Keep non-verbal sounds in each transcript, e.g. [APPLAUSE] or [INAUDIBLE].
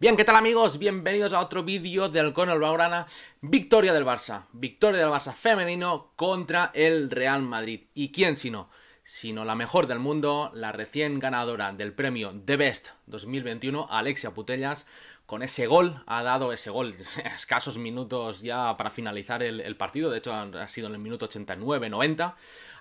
Bien, ¿qué tal amigos? Bienvenidos a otro vídeo del Conor Baurana. Victoria del Barça. Victoria del Barça femenino contra el Real Madrid. ¿Y quién sino? Sino la mejor del mundo, la recién ganadora del premio The Best 2021, Alexia Putellas. Con ese gol, ha dado ese gol, [LAUGHS] escasos minutos ya para finalizar el, el partido, de hecho ha sido en el minuto 89-90,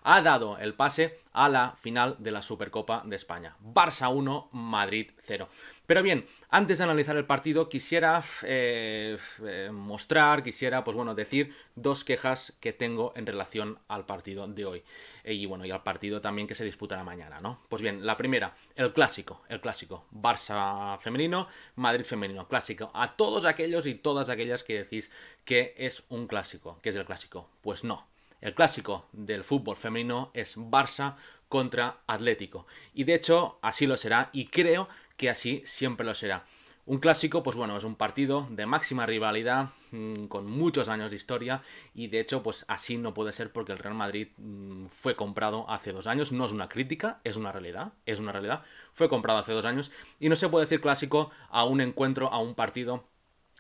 ha dado el pase a la final de la Supercopa de España. Barça 1, Madrid 0. Pero bien, antes de analizar el partido quisiera eh, eh, mostrar, quisiera, pues bueno, decir dos quejas que tengo en relación al partido de hoy. Eh, y bueno, y al partido también que se disputará mañana, ¿no? Pues bien, la primera, el clásico, el clásico. Barça femenino, Madrid femenino, clásico. A todos aquellos y todas aquellas que decís que es un clásico, que es el clásico. Pues no, el clásico del fútbol femenino es Barça contra Atlético. Y de hecho así lo será y creo que así siempre lo será. Un clásico, pues bueno, es un partido de máxima rivalidad, mm, con muchos años de historia, y de hecho, pues así no puede ser porque el Real Madrid mm, fue comprado hace dos años. No es una crítica, es una realidad, es una realidad. Fue comprado hace dos años y no se puede decir clásico a un encuentro, a un partido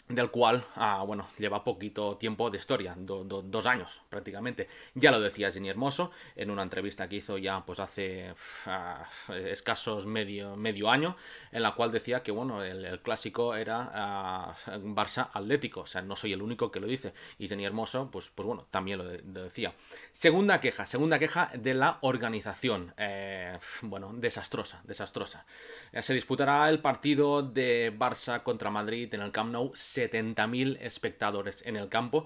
del cual, ah, bueno, lleva poquito tiempo de historia, dos años prácticamente. Ya lo decía Jenny Hermoso en una entrevista que hizo ya pues hace ah, escasos medio, medio año, en la cual decía que, bueno, el, clásico era ah, Barça Atlético, o sea, no soy el único que lo dice, y Jenny Hermoso, pues, pues bueno, también lo, decía. Segunda queja, segunda queja de la organización, eh, bueno, desastrosa, desastrosa. Eh, se disputará el partido de Barça contra Madrid en el Camp Nou 70.000 espectadores en el campo.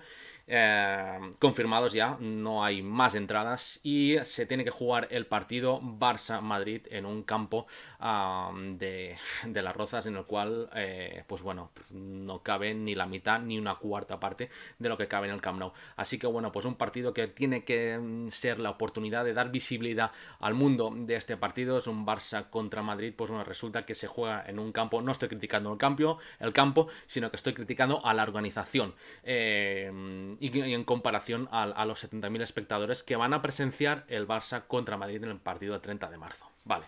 Eh, confirmados ya, no hay más entradas y se tiene que jugar el partido Barça-Madrid en un campo de, las Rozas en el cual, eh, pues bueno, no cabe ni la mitad ni una cuarta parte de lo que cabe en el Camp Nou. Así que bueno, pues un partido que tiene que mm, ser la oportunidad de dar visibilidad al mundo de este partido. Es un Barça contra Madrid, pues bueno, resulta que se juega en un campo, no estoy criticando el campo, el campo sino que estoy criticando a la organización eh, y, en comparación a, a los 70.000 espectadores que van a presenciar el Barça contra Madrid en el partido de 30 de marzo. Vale.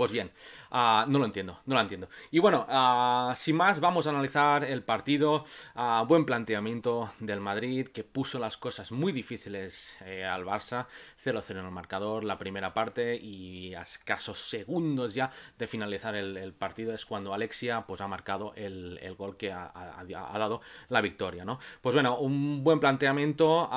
Pues bien, ah, no lo entiendo, no lo entiendo. Y bueno, ah, sin más, vamos a analizar el partido. Ah, buen planteamiento del Madrid, que puso las cosas muy difíciles eh, al Barça. 0-0 en el marcador, la primera parte, y a escasos segundos ya de finalizar el, partido es cuando Alexia pues, ha marcado el, gol que ha, dado la victoria. ¿no? Pues bueno, un buen planteamiento,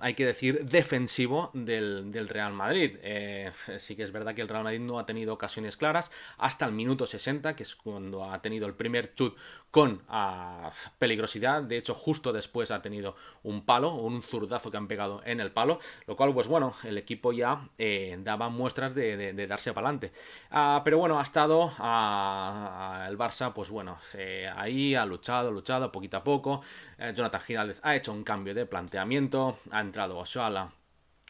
hay que decir, defensivo del, Real Madrid. Eh, sí que es verdad que el Real Madrid no ha tenido ocasión claras, hasta el minuto 60, que es cuando ha tenido el primer chut con ah, peligrosidad. De hecho, justo después ha tenido un palo, un zurdazo que han pegado en el palo, lo cual, pues bueno, el equipo ya eh, daba muestras de, darse para adelante. Ah, pero bueno, ha estado ah, el Barça, pues bueno, ahí ha luchado, luchado poquito a poco. Eh, Jonathan Giraldez ha hecho un cambio de planteamiento, ha entrado Oshala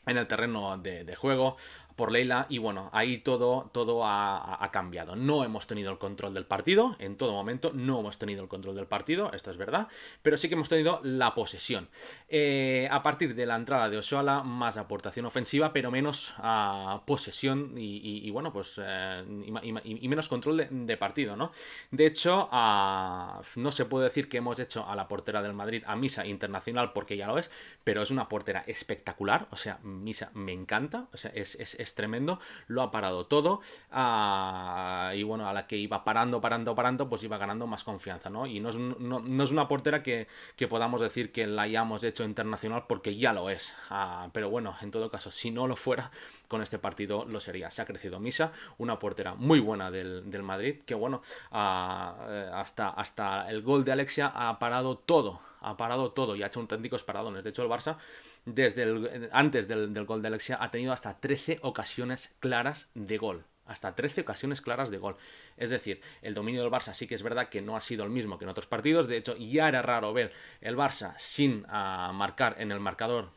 en el terreno de juego por Leila y bueno, ahí todo, todo ha, cambiado. No hemos tenido el control del partido, en todo momento no hemos tenido el control del partido, esto es verdad, pero sí que hemos tenido la posesión. Eh, a partir de la entrada de Oshuala, más aportación ofensiva, pero menos ah, posesión y, bueno, pues eh, y, menos control de, partido, ¿no? De hecho, ah, no se puede decir que hemos hecho a la portera del Madrid a misa internacional porque ya lo es, pero es una portera espectacular, o sea, misa me encanta, o sea, es es tremendo, lo ha parado todo ah, y bueno, a la que iba parando, parando, parando, pues iba ganando más confianza, ¿no? Y no es, una portera que, que, podamos decir que la hayamos hecho internacional porque ya lo es, ah, pero bueno, en todo caso, si no lo fuera, con este partido lo sería. Se ha crecido Misa, una portera muy buena del, del Madrid, que bueno, ah, eh, hasta, hasta el gol de Alexia ha parado todo ha parado todo y ha hecho auténticos paradones. De hecho, el Barça, desde antes del, gol de Alexia, ha tenido hasta 13 ocasiones claras de gol hasta 13 ocasiones claras de gol. Es decir, el dominio del Barça sí que es verdad que no ha sido el mismo que en otros partidos. De hecho, ya era raro ver el Barça sin ah, marcar en el marcador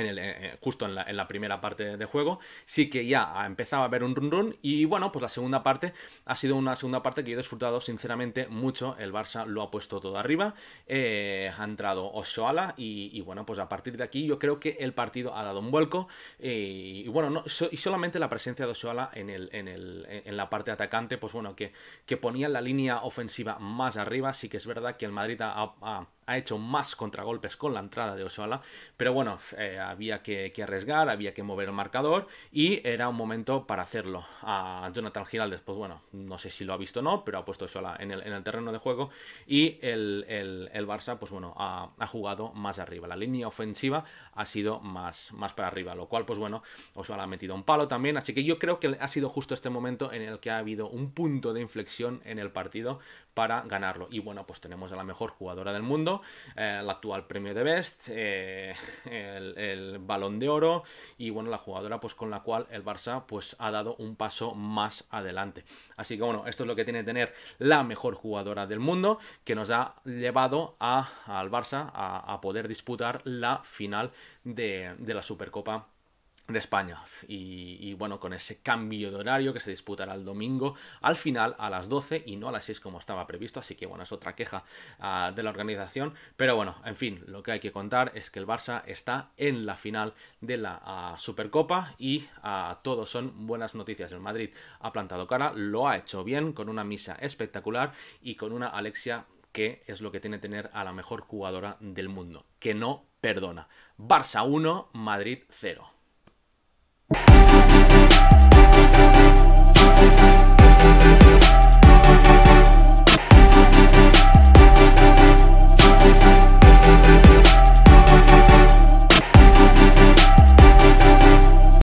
en el, eh, eh, justo en la, primera parte de juego, sí que ya empezaba a haber un run run y bueno, pues la segunda parte ha sido una segunda parte que yo he disfrutado sinceramente mucho, el Barça lo ha puesto todo arriba, eh, ha entrado Oshoala. y, bueno, pues a partir de aquí yo creo que el partido ha dado un vuelco y bueno, no, y solamente la presencia de Oshoala en, el, en, la parte atacante, pues bueno, que, ponía la línea ofensiva más arriba, sí que es verdad que el Madrid ha ha hecho más contragolpes con la entrada de Osola, pero bueno, eh, había que, arriesgar, había que mover el marcador y era un momento para hacerlo. A Jonathan Giraldes, pues bueno, no sé si lo ha visto o no, pero ha puesto Osola en el, terreno de juego y el, Barça, pues bueno, ha, jugado más arriba. La línea ofensiva ha sido más, más para arriba, lo cual, pues bueno, Osola ha metido un palo también, así que yo creo que ha sido justo este momento en el que ha habido un punto de inflexión en el partido para ganarlo. Y bueno, pues tenemos a la mejor jugadora del mundo eh, el actual premio de Best, eh, el, Balón de Oro y bueno, la jugadora pues con la cual el Barça pues ha dado un paso más adelante. Así que bueno, esto es lo que tiene que tener la mejor jugadora del mundo que nos ha llevado al Barça a, poder disputar la final de, de la Supercopa de España. Y, bueno, con ese cambio de horario que se disputará el domingo al final a las 12 y no a las 6 como estaba previsto, así que bueno, es otra queja ah, de la organización. Pero bueno, en fin, lo que hay que contar es que el Barça está en la final de la ah, Supercopa y a ah, todos son buenas noticias. El Madrid ha plantado cara, lo ha hecho bien, con una misa espectacular y con una Alexia que es lo que tiene tener a la mejor jugadora del mundo, que no perdona. Barça 1, Madrid 0.